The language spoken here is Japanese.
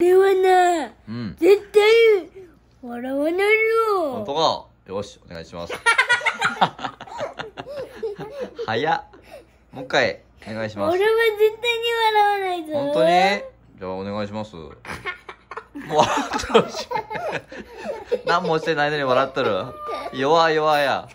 れはな、うん、絶対笑わないよ本当かよしお願いします 早っもう一回お願いします俺は絶対に笑わないぞ本当にじゃあお願いします もう笑っとるし何もしてないのに笑っとる弱い弱いや